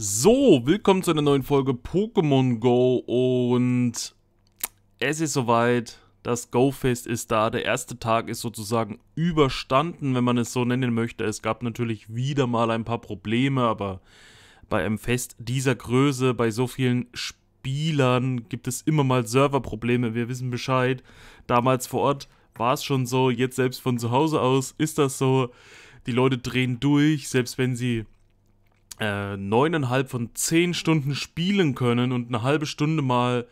So, willkommen zu einer neuen Folge Pokémon Go und es ist soweit, das Go-Fest ist da, der erste Tag ist sozusagen überstanden, wenn man es so nennen möchte. Es gab natürlich wieder mal ein paar Probleme, aber bei einem Fest dieser Größe, bei so vielen Spielern gibt es immer mal Serverprobleme, wir wissen Bescheid. Damals vor Ort war es schon so, jetzt selbst von zu Hause aus ist das so. Die Leute drehen durch, selbst wenn sie äh, neuneinhalb von zehn Stunden spielen können und eine halbe Stunde mal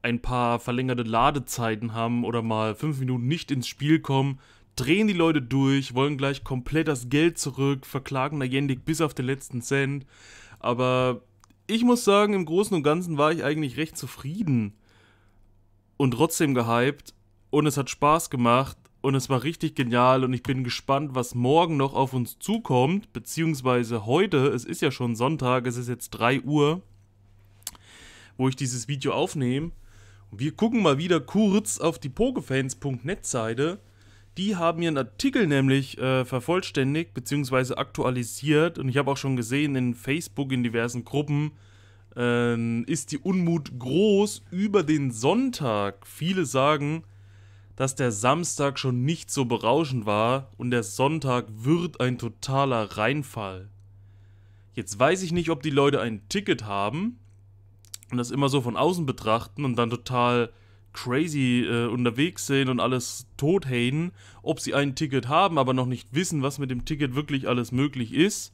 ein paar verlängerte Ladezeiten haben oder mal fünf Minuten nicht ins Spiel kommen, drehen die Leute durch, wollen gleich komplett das Geld zurück, verklagen Niantic bis auf den letzten Cent. Aber ich muss sagen, im Großen und Ganzen war ich eigentlich recht zufrieden und trotzdem gehypt und es hat Spaß gemacht und es war richtig genial und ich bin gespannt, was morgen noch auf uns zukommt, beziehungsweise heute, es ist ja schon Sonntag, es ist jetzt 3 Uhr, wo ich dieses Video aufnehme. wir gucken mal wieder kurz auf die pokefans.net Seite. Die haben ihren Artikel nämlich äh, vervollständigt, beziehungsweise aktualisiert und ich habe auch schon gesehen in Facebook, in diversen Gruppen, äh, ist die Unmut groß über den Sonntag. Viele sagen, dass der Samstag schon nicht so berauschend war und der Sonntag wird ein totaler Reinfall. Jetzt weiß ich nicht, ob die Leute ein Ticket haben und das immer so von außen betrachten und dann total crazy äh, unterwegs sind und alles tot ob sie ein Ticket haben, aber noch nicht wissen, was mit dem Ticket wirklich alles möglich ist.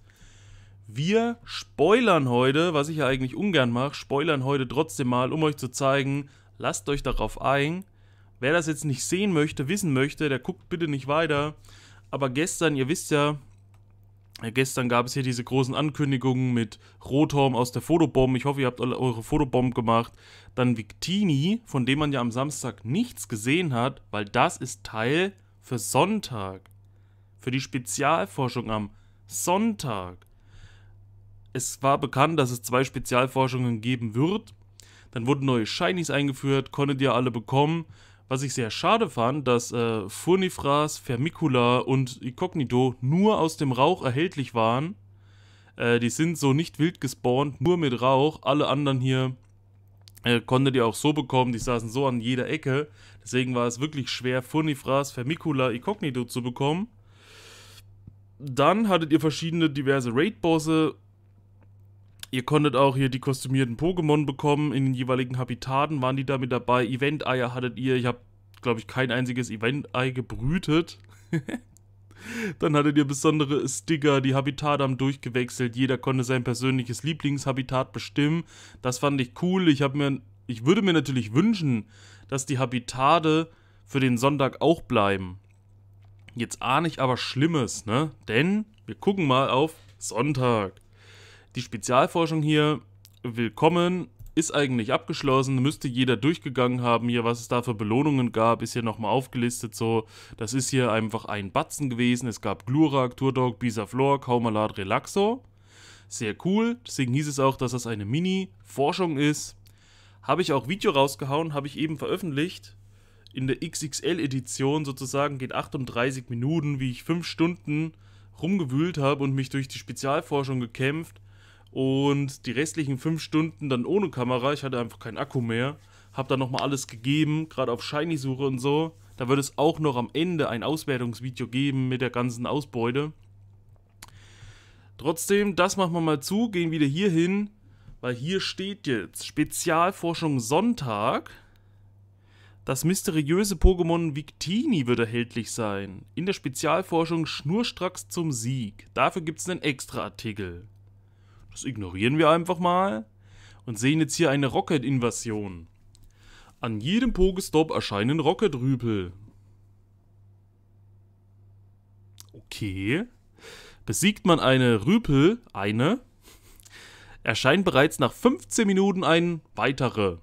Wir spoilern heute, was ich ja eigentlich ungern mache, spoilern heute trotzdem mal, um euch zu zeigen, lasst euch darauf ein, Wer das jetzt nicht sehen möchte, wissen möchte, der guckt bitte nicht weiter. Aber gestern, ihr wisst ja, gestern gab es hier diese großen Ankündigungen mit Rothorn aus der Fotobomb. Ich hoffe, ihr habt eure Fotobomb gemacht. Dann Victini, von dem man ja am Samstag nichts gesehen hat, weil das ist Teil für Sonntag. Für die Spezialforschung am Sonntag. Es war bekannt, dass es zwei Spezialforschungen geben wird. Dann wurden neue Shinies eingeführt, konntet ihr alle bekommen. Was ich sehr schade fand, dass äh, Furnifras, Vermicula und Incognito nur aus dem Rauch erhältlich waren. Äh, die sind so nicht wild gespawnt, nur mit Rauch. Alle anderen hier äh, konntet ihr auch so bekommen, die saßen so an jeder Ecke. Deswegen war es wirklich schwer, Furnifras, Vermicula, Incognito zu bekommen. Dann hattet ihr verschiedene diverse Raid-Bosse Ihr konntet auch hier die kostümierten Pokémon bekommen. In den jeweiligen Habitaten waren die da mit dabei. Event-Eier hattet ihr. Ich habe, glaube ich, kein einziges Event-Ei gebrütet. Dann hattet ihr besondere Sticker, die Habitate haben durchgewechselt. Jeder konnte sein persönliches Lieblingshabitat bestimmen. Das fand ich cool. Ich, mir, ich würde mir natürlich wünschen, dass die Habitate für den Sonntag auch bleiben. Jetzt ahne ich aber Schlimmes, ne? Denn wir gucken mal auf Sonntag. Die Spezialforschung hier, willkommen, ist eigentlich abgeschlossen, müsste jeder durchgegangen haben hier, was es da für Belohnungen gab, ist hier nochmal aufgelistet so. Das ist hier einfach ein Batzen gewesen, es gab Glurak, Turdog, Bisaflor, Kaumalat, Relaxo. Sehr cool, deswegen hieß es auch, dass das eine Mini-Forschung ist. Habe ich auch Video rausgehauen, habe ich eben veröffentlicht. In der XXL-Edition sozusagen geht 38 Minuten, wie ich 5 Stunden rumgewühlt habe und mich durch die Spezialforschung gekämpft und die restlichen fünf Stunden dann ohne Kamera, ich hatte einfach keinen Akku mehr, Hab dann nochmal alles gegeben, gerade auf Shiny-Suche und so. Da wird es auch noch am Ende ein Auswertungsvideo geben mit der ganzen Ausbeute. Trotzdem, das machen wir mal zu, gehen wieder hier hin, weil hier steht jetzt Spezialforschung Sonntag. Das mysteriöse Pokémon Victini wird erhältlich sein. In der Spezialforschung schnurstracks zum Sieg. Dafür gibt es einen extra Artikel. Das ignorieren wir einfach mal und sehen jetzt hier eine Rocket-Invasion. An jedem Pokestop erscheinen Rocket-Rüpel. Okay. Besiegt man eine Rüpel, eine, erscheint bereits nach 15 Minuten ein weiterer.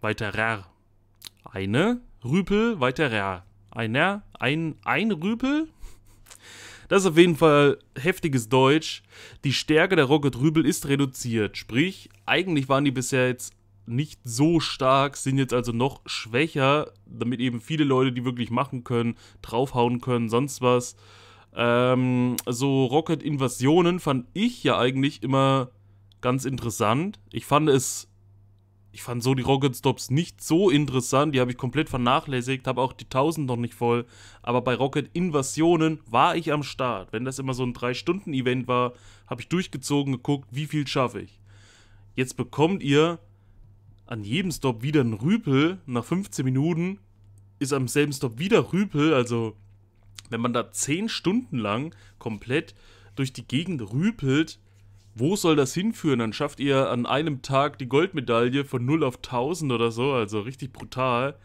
weiterer. Eine Rüpel, weiterer. Einer, ein, ein Rüpel das ist auf jeden Fall heftiges Deutsch. Die Stärke der Rocket Rübel ist reduziert. Sprich, eigentlich waren die bisher jetzt nicht so stark, sind jetzt also noch schwächer, damit eben viele Leute, die wirklich machen können, draufhauen können, sonst was. Ähm, so Rocket-Invasionen fand ich ja eigentlich immer ganz interessant. Ich fand es ich fand so die Rocket Stops nicht so interessant, die habe ich komplett vernachlässigt, habe auch die 1000 noch nicht voll, aber bei Rocket Invasionen war ich am Start. Wenn das immer so ein 3-Stunden-Event war, habe ich durchgezogen, geguckt, wie viel schaffe ich. Jetzt bekommt ihr an jedem Stop wieder einen Rüpel, nach 15 Minuten ist am selben Stop wieder Rüpel, also wenn man da 10 Stunden lang komplett durch die Gegend rüpelt, wo soll das hinführen? Dann schafft ihr an einem Tag die Goldmedaille von 0 auf 1000 oder so, also richtig brutal.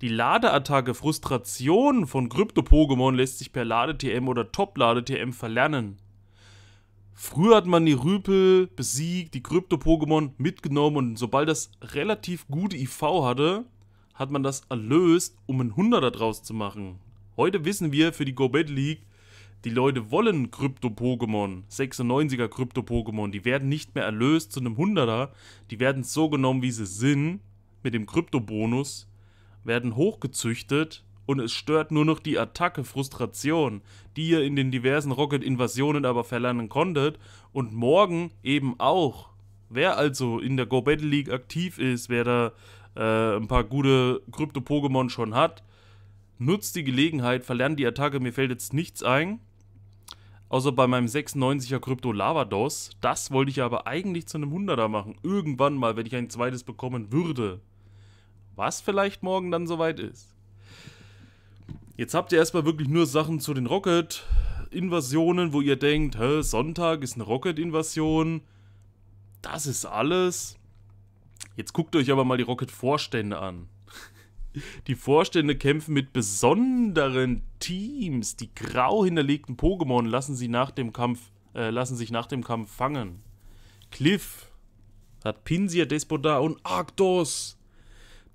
Die Ladeattacke Frustration von Krypto-Pokémon lässt sich per Lade-TM oder Top-Lade-TM verlernen. Früher hat man die Rüpel besiegt, die Krypto-Pokémon mitgenommen und sobald das relativ gute IV hatte, hat man das erlöst, um einen 100er draus zu machen. Heute wissen wir, für die Gobet League die Leute wollen Krypto-Pokémon, 96er Krypto-Pokémon, die werden nicht mehr erlöst zu einem 100er, die werden so genommen, wie sie sind, mit dem Krypto-Bonus, werden hochgezüchtet und es stört nur noch die Attacke, Frustration, die ihr in den diversen Rocket-Invasionen aber verlernen konntet und morgen eben auch. Wer also in der Go Battle League aktiv ist, wer da äh, ein paar gute Krypto-Pokémon schon hat, Nutzt die Gelegenheit, verlernt die Attacke, mir fällt jetzt nichts ein. Außer bei meinem 96er Krypto Lavados. Das wollte ich aber eigentlich zu einem 100er machen. Irgendwann mal, wenn ich ein zweites bekommen würde. Was vielleicht morgen dann soweit ist. Jetzt habt ihr erstmal wirklich nur Sachen zu den Rocket-Invasionen, wo ihr denkt, hä, Sonntag ist eine Rocket-Invasion. Das ist alles. Jetzt guckt euch aber mal die Rocket-Vorstände an. Die Vorstände kämpfen mit besonderen Teams. Die grau hinterlegten Pokémon lassen, sie nach dem Kampf, äh, lassen sich nach dem Kampf fangen. Cliff hat Pinsir, Despodar und Arctos.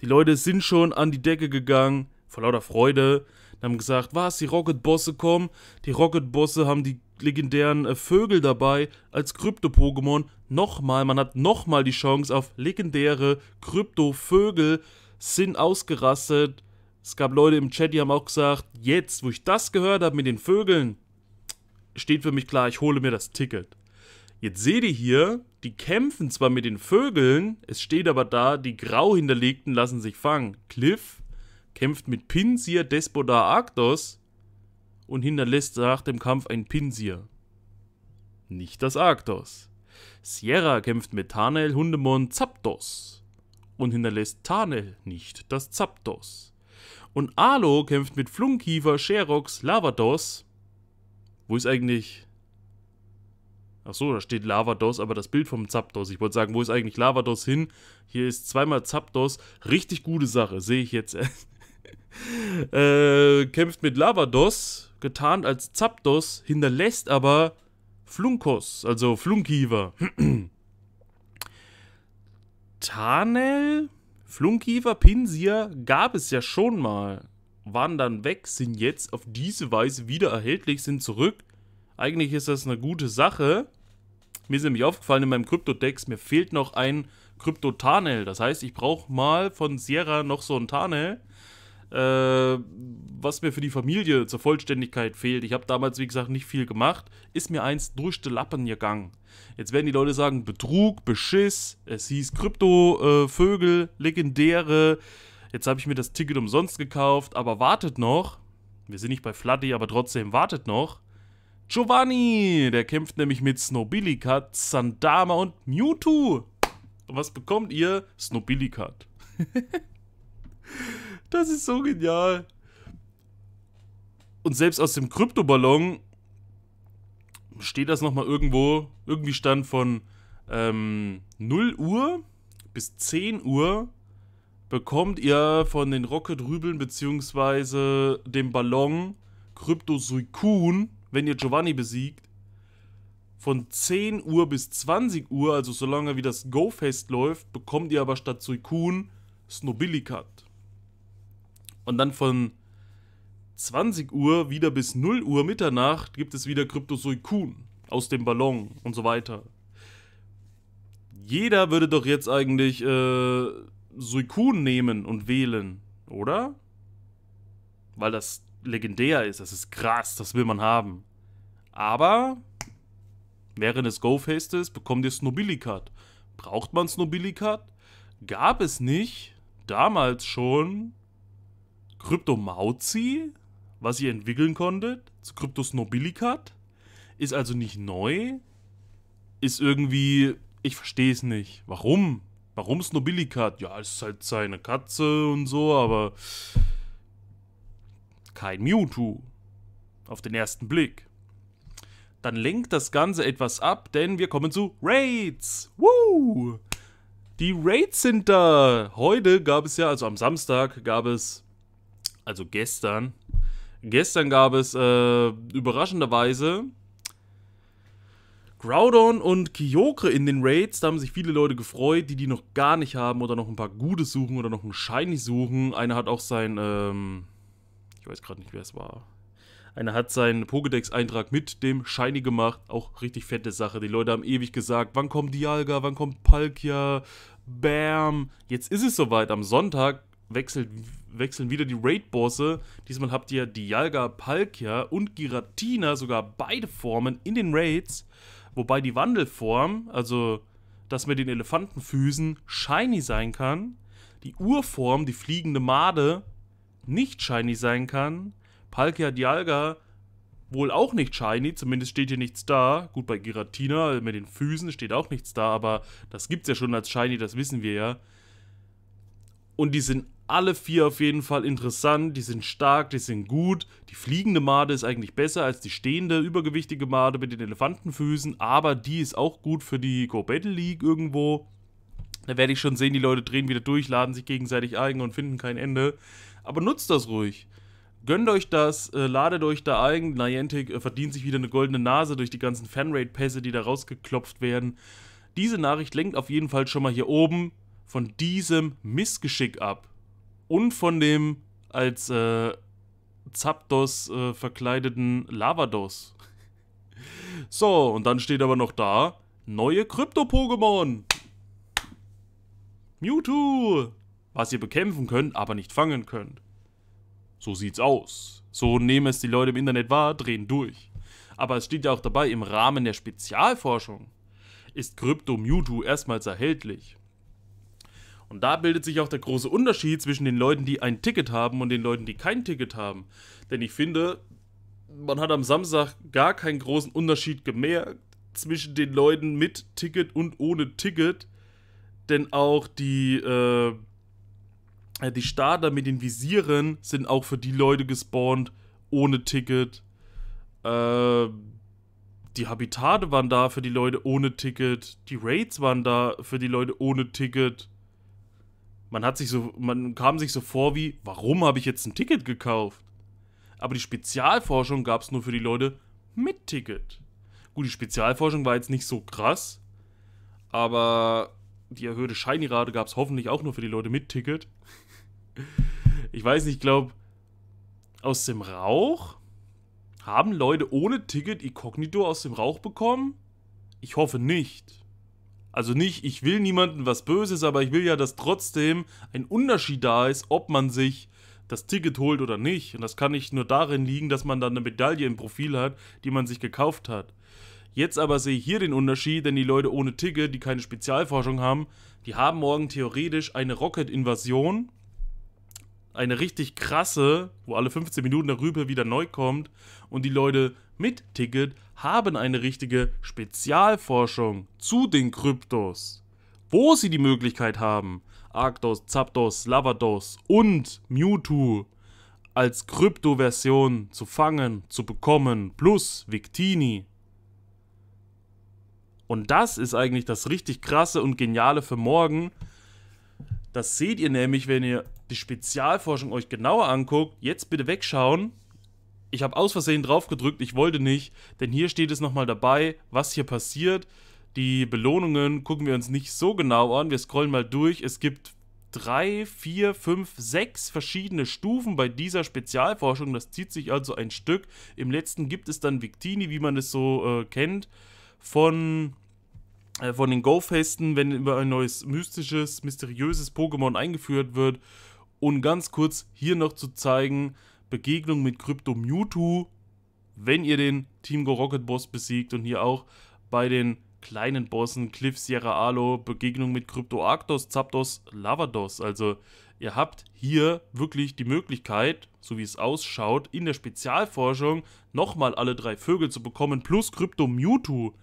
Die Leute sind schon an die Decke gegangen, vor lauter Freude. Und haben gesagt, was, die Rocket-Bosse kommen? Die Rocket-Bosse haben die legendären äh, Vögel dabei als Krypto-Pokémon. Nochmal, man hat nochmal die Chance auf legendäre Krypto-Vögel sind ausgerastet. Es gab Leute im Chat, die haben auch gesagt, jetzt, wo ich das gehört habe mit den Vögeln, steht für mich klar, ich hole mir das Ticket. Jetzt seht ihr hier, die kämpfen zwar mit den Vögeln, es steht aber da, die grau hinterlegten lassen sich fangen. Cliff kämpft mit Pinsir Despodar Arctos und hinterlässt nach dem Kampf ein Pinsir. Nicht das Arctos. Sierra kämpft mit Tanel Hundemon Zapdos und hinterlässt Tane nicht das Zapdos. Und Alo kämpft mit Flunkiefer, Sherox, Lavados. Wo ist eigentlich... Achso, da steht Lavados, aber das Bild vom Zapdos. Ich wollte sagen, wo ist eigentlich Lavados hin? Hier ist zweimal Zapdos. Richtig gute Sache, sehe ich jetzt. äh, kämpft mit Lavados, getarnt als Zapdos, hinterlässt aber Flunkos, also Flunkiefer. Tarnell, Flunkiefer, Pinsir gab es ja schon mal. Waren dann weg, sind jetzt auf diese Weise wieder erhältlich, sind zurück. Eigentlich ist das eine gute Sache. Mir ist nämlich aufgefallen in meinem Kryptodex, mir fehlt noch ein krypto tarnell Das heißt, ich brauche mal von Sierra noch so ein Tarnell äh, was mir für die Familie zur Vollständigkeit fehlt. Ich habe damals, wie gesagt, nicht viel gemacht. Ist mir eins durch die Lappen gegangen. Jetzt werden die Leute sagen, Betrug, Beschiss, es hieß Krypto, äh, Vögel, Legendäre. Jetzt habe ich mir das Ticket umsonst gekauft, aber wartet noch. Wir sind nicht bei Flatty, aber trotzdem wartet noch. Giovanni, der kämpft nämlich mit Snobilicat, Sandama und Mewtwo. Und was bekommt ihr? Snobilicat. Das ist so genial. Und selbst aus dem Kryptoballon steht das nochmal irgendwo. Irgendwie stand von ähm, 0 Uhr bis 10 Uhr bekommt ihr von den Rocket-Rübeln bzw. dem Ballon Krypto Suikun, wenn ihr Giovanni besiegt, von 10 Uhr bis 20 Uhr, also solange wie das Go-Fest läuft, bekommt ihr aber statt Suikun Snobillicat. Und dann von 20 Uhr wieder bis 0 Uhr Mitternacht gibt es wieder Kryptosuikun aus dem Ballon und so weiter. Jeder würde doch jetzt eigentlich äh, Suikun nehmen und wählen, oder? Weil das legendär ist, das ist krass, das will man haben. Aber während des Go-Festes bekommt ihr Snobilikat. Braucht man Snobilikat? Gab es nicht damals schon Kryptomauzi, was ihr entwickeln konntet, zu Kryptos Nobilicat, ist also nicht neu, ist irgendwie, ich verstehe es nicht. Warum? Warum Snobilicat? Ja, es ist halt seine Katze und so, aber kein Mewtwo. Auf den ersten Blick. Dann lenkt das Ganze etwas ab, denn wir kommen zu Raids. Woo! Die Raids sind da. Heute gab es ja, also am Samstag, gab es also gestern. Gestern gab es äh, überraschenderweise Groudon und Kyokre in den Raids. Da haben sich viele Leute gefreut, die die noch gar nicht haben oder noch ein paar Gutes suchen oder noch ein Shiny suchen. Einer hat auch sein, ähm, ich weiß gerade nicht, wer es war. Einer hat seinen Pokédex-Eintrag mit dem Shiny gemacht. Auch richtig fette Sache. Die Leute haben ewig gesagt, wann kommt Dialga, wann kommt Palkia, Bam. Jetzt ist es soweit. Am Sonntag wechselt, wechseln wieder die Raid-Bosse. Diesmal habt ihr Dialga, Palkia und Giratina, sogar beide Formen in den Raids. Wobei die Wandelform, also das mit den Elefantenfüßen, shiny sein kann. Die Urform, die fliegende Made, nicht shiny sein kann. Palkia, Dialga wohl auch nicht shiny, zumindest steht hier nichts da. Gut, bei Giratina mit den Füßen steht auch nichts da, aber das gibt es ja schon als shiny, das wissen wir ja. Und die sind alle vier auf jeden Fall interessant, die sind stark, die sind gut. Die fliegende Made ist eigentlich besser als die stehende, übergewichtige Made mit den Elefantenfüßen, aber die ist auch gut für die Go Battle League irgendwo. Da werde ich schon sehen, die Leute drehen wieder durch, laden sich gegenseitig ein und finden kein Ende. Aber nutzt das ruhig. Gönnt euch das, äh, ladet euch da ein. Niantic äh, verdient sich wieder eine goldene Nase durch die ganzen Fanrate-Pässe, die da rausgeklopft werden. Diese Nachricht lenkt auf jeden Fall schon mal hier oben von diesem Missgeschick ab und von dem als äh, Zapdos äh, verkleideten Lavados. So, und dann steht aber noch da, neue Krypto-Pokémon. Mewtwo, was ihr bekämpfen könnt, aber nicht fangen könnt. So sieht's aus. So nehmen es die Leute im Internet wahr, drehen durch. Aber es steht ja auch dabei, im Rahmen der Spezialforschung ist Krypto Mewtwo erstmals erhältlich. Und da bildet sich auch der große Unterschied zwischen den Leuten, die ein Ticket haben und den Leuten, die kein Ticket haben. Denn ich finde, man hat am Samstag gar keinen großen Unterschied gemerkt zwischen den Leuten mit Ticket und ohne Ticket. Denn auch die, äh, die Starter mit den Visieren sind auch für die Leute gespawnt ohne Ticket. Äh, die Habitate waren da für die Leute ohne Ticket. Die Raids waren da für die Leute ohne Ticket. Man hat sich so, man kam sich so vor wie, warum habe ich jetzt ein Ticket gekauft? Aber die Spezialforschung gab es nur für die Leute mit Ticket. Gut, die Spezialforschung war jetzt nicht so krass, aber die erhöhte Shiny-Rate gab es hoffentlich auch nur für die Leute mit Ticket. Ich weiß nicht, ich glaube, aus dem Rauch haben Leute ohne Ticket Inkognito aus dem Rauch bekommen? Ich hoffe nicht. Also nicht, ich will niemandem was Böses, aber ich will ja, dass trotzdem ein Unterschied da ist, ob man sich das Ticket holt oder nicht. Und das kann nicht nur darin liegen, dass man dann eine Medaille im Profil hat, die man sich gekauft hat. Jetzt aber sehe ich hier den Unterschied, denn die Leute ohne Ticket, die keine Spezialforschung haben, die haben morgen theoretisch eine Rocket-Invasion. Eine richtig krasse, wo alle 15 Minuten der Rübe wieder neu kommt. Und die Leute mit Ticket haben eine richtige Spezialforschung zu den Kryptos, wo sie die Möglichkeit haben, Arctos, Zapdos, Lavados und Mewtwo als Kryptoversion zu fangen, zu bekommen, plus Victini. Und das ist eigentlich das richtig krasse und geniale für morgen. Das seht ihr nämlich, wenn ihr die Spezialforschung euch genauer anguckt. Jetzt bitte wegschauen, ich habe aus Versehen drauf gedrückt, ich wollte nicht, denn hier steht es nochmal dabei, was hier passiert. Die Belohnungen gucken wir uns nicht so genau an, wir scrollen mal durch. Es gibt drei, vier, fünf, sechs verschiedene Stufen bei dieser Spezialforschung. Das zieht sich also ein Stück. Im letzten gibt es dann Victini, wie man es so äh, kennt, von, äh, von den Go-Festen, wenn über ein neues mystisches, mysteriöses Pokémon eingeführt wird. Und ganz kurz hier noch zu zeigen, Begegnung mit Crypto Mewtwo, wenn ihr den Team Go Rocket Boss besiegt und hier auch bei den kleinen Bossen Cliff Sierra Alo, Begegnung mit Crypto Arctos, Zapdos, Lavados. Also ihr habt hier wirklich die Möglichkeit, so wie es ausschaut, in der Spezialforschung nochmal alle drei Vögel zu bekommen plus Crypto Mewtwo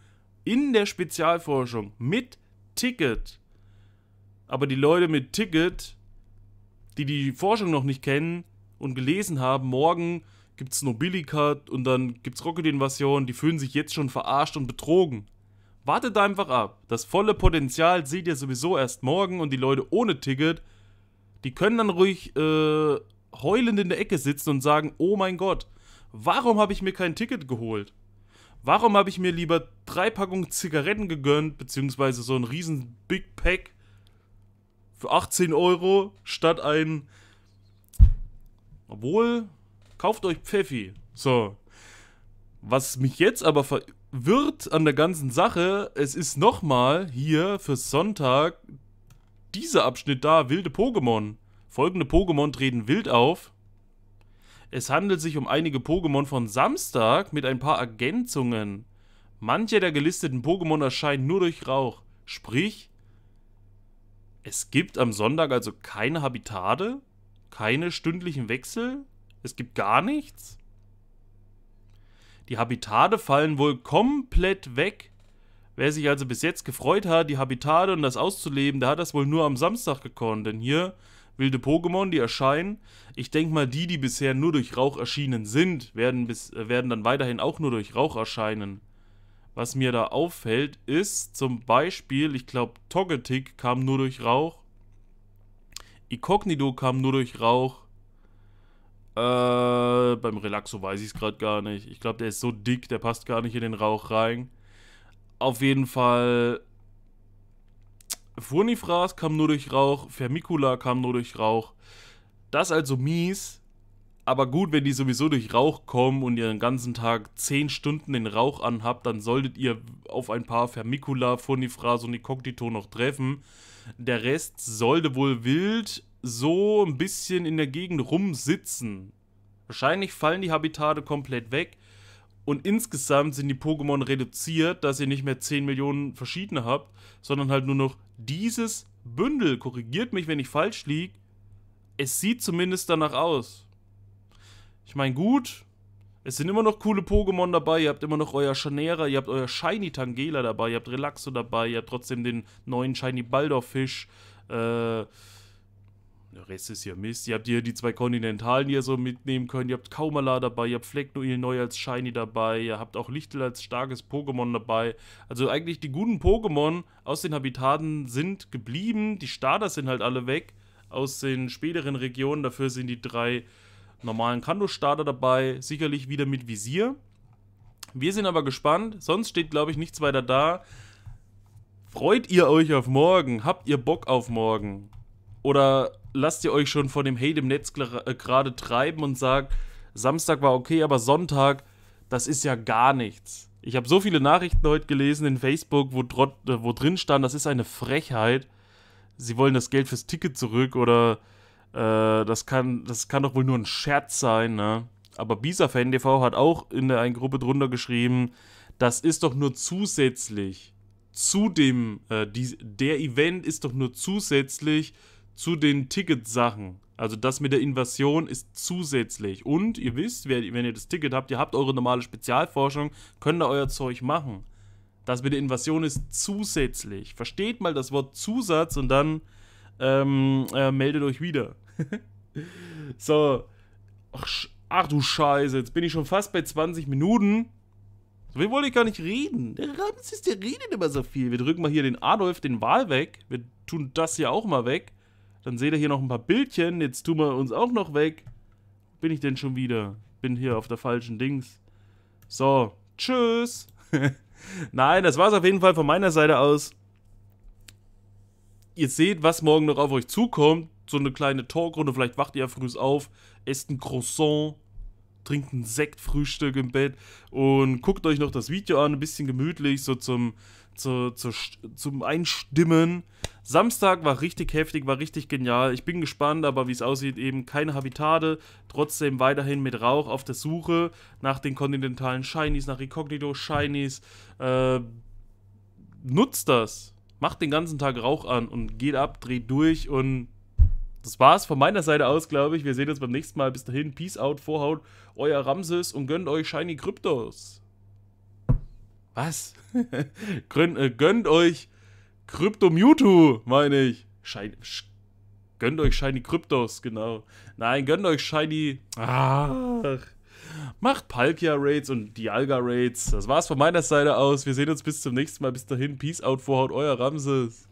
in der Spezialforschung mit Ticket. Aber die Leute mit Ticket, die die Forschung noch nicht kennen, und gelesen haben, morgen gibt es Nobilikat und dann gibt es Rocket-Invasion, die fühlen sich jetzt schon verarscht und betrogen. Wartet einfach ab. Das volle Potenzial seht ihr sowieso erst morgen und die Leute ohne Ticket, die können dann ruhig äh, heulend in der Ecke sitzen und sagen, oh mein Gott, warum habe ich mir kein Ticket geholt? Warum habe ich mir lieber drei Packungen Zigaretten gegönnt, beziehungsweise so ein riesen Big Pack für 18 Euro statt ein obwohl, kauft euch Pfeffi. So. Was mich jetzt aber verwirrt an der ganzen Sache, es ist nochmal hier für Sonntag dieser Abschnitt da, wilde Pokémon. Folgende Pokémon treten wild auf. Es handelt sich um einige Pokémon von Samstag mit ein paar Ergänzungen. Manche der gelisteten Pokémon erscheinen nur durch Rauch. Sprich, es gibt am Sonntag also keine Habitate? Keine stündlichen Wechsel? Es gibt gar nichts? Die Habitate fallen wohl komplett weg. Wer sich also bis jetzt gefreut hat, die Habitate und das auszuleben, der hat das wohl nur am Samstag gekonnt. Denn hier wilde Pokémon, die erscheinen. Ich denke mal, die, die bisher nur durch Rauch erschienen sind, werden, bis, äh, werden dann weiterhin auch nur durch Rauch erscheinen. Was mir da auffällt, ist zum Beispiel, ich glaube, Togetic kam nur durch Rauch. Incognito kam nur durch Rauch. Äh, beim Relaxo weiß ich es gerade gar nicht. Ich glaube, der ist so dick, der passt gar nicht in den Rauch rein. Auf jeden Fall. Furnifras kam nur durch Rauch. Vermicula kam nur durch Rauch. Das also mies. Aber gut, wenn die sowieso durch Rauch kommen und ihr den ganzen Tag 10 Stunden den Rauch anhabt, dann solltet ihr auf ein paar Vermicula, Furnifras und Incognito noch treffen. Der Rest sollte wohl wild so ein bisschen in der Gegend rumsitzen. Wahrscheinlich fallen die Habitate komplett weg. Und insgesamt sind die Pokémon reduziert, dass ihr nicht mehr 10 Millionen verschiedene habt, sondern halt nur noch dieses Bündel. Korrigiert mich, wenn ich falsch liege. Es sieht zumindest danach aus. Ich meine, gut, es sind immer noch coole Pokémon dabei, ihr habt immer noch euer Chanera, ihr habt euer Shiny Tangela dabei, ihr habt Relaxo dabei, ihr habt trotzdem den neuen Shiny Baldorfisch, äh, der Rest ist ja Mist. Ihr habt hier die zwei Kontinentalen, die ihr so mitnehmen könnt. Ihr habt Kaumala dabei, ihr habt Flecknoil neu als Shiny dabei. Ihr habt auch Lichtel als starkes Pokémon dabei. Also eigentlich die guten Pokémon aus den Habitaten sind geblieben. Die Starter sind halt alle weg aus den späteren Regionen. Dafür sind die drei normalen Kando-Starter dabei. Sicherlich wieder mit Visier. Wir sind aber gespannt. Sonst steht, glaube ich, nichts weiter da. Freut ihr euch auf morgen? Habt ihr Bock auf morgen? Oder lasst ihr euch schon von dem Hate im Netz äh, gerade treiben und sagt, Samstag war okay, aber Sonntag, das ist ja gar nichts. Ich habe so viele Nachrichten heute gelesen in Facebook, wo, drott, äh, wo drin stand, das ist eine Frechheit. Sie wollen das Geld fürs Ticket zurück oder äh, das, kann, das kann doch wohl nur ein Scherz sein, ne? Aber Bisa Fan TV hat auch in der einen Gruppe drunter geschrieben, das ist doch nur zusätzlich zu dem, äh, die, der Event ist doch nur zusätzlich zu den Ticketsachen. Also das mit der Invasion ist zusätzlich. Und ihr wisst, wenn ihr das Ticket habt, ihr habt eure normale Spezialforschung, könnt da euer Zeug machen. Das mit der Invasion ist zusätzlich. Versteht mal das Wort Zusatz und dann ähm, äh, meldet euch wieder. so. Ach, ach, du Scheiße, jetzt bin ich schon fast bei 20 Minuten. So viel wollte ich gar nicht reden. Der Ramses, der redet immer so viel. Wir drücken mal hier den Adolf, den Wahl weg. Wir tun das hier auch mal weg. Dann seht ihr hier noch ein paar Bildchen. Jetzt tun wir uns auch noch weg. Bin ich denn schon wieder? Bin hier auf der falschen Dings. So, tschüss. Nein, das war es auf jeden Fall von meiner Seite aus. Ihr seht, was morgen noch auf euch zukommt. So eine kleine Talkrunde. Vielleicht wacht ihr ja früh auf, esst ein Croissant, trinkt ein Sektfrühstück im Bett und guckt euch noch das Video an. Ein bisschen gemütlich, so zum zu, zu, zum Einstimmen. Samstag war richtig heftig, war richtig genial. Ich bin gespannt, aber wie es aussieht, eben keine Habitate. Trotzdem weiterhin mit Rauch auf der Suche nach den kontinentalen Shinies, nach Incognito Shinies. Äh, nutzt das. Macht den ganzen Tag Rauch an und geht ab, dreht durch und das war's von meiner Seite aus, glaube ich. Wir sehen uns beim nächsten Mal. Bis dahin, Peace out, Vorhaut, euer Ramses und gönnt euch Shiny Kryptos. Was? Gönnt, äh, gönnt euch Krypto Mewtwo, meine ich. Schein, gönnt euch Shiny Kryptos, genau. Nein, gönnt euch Shiny. Ach. Macht Palkia Raids und Dialga Raids. Das war's von meiner Seite aus. Wir sehen uns bis zum nächsten Mal. Bis dahin. Peace out, vorhaut, euer Ramses.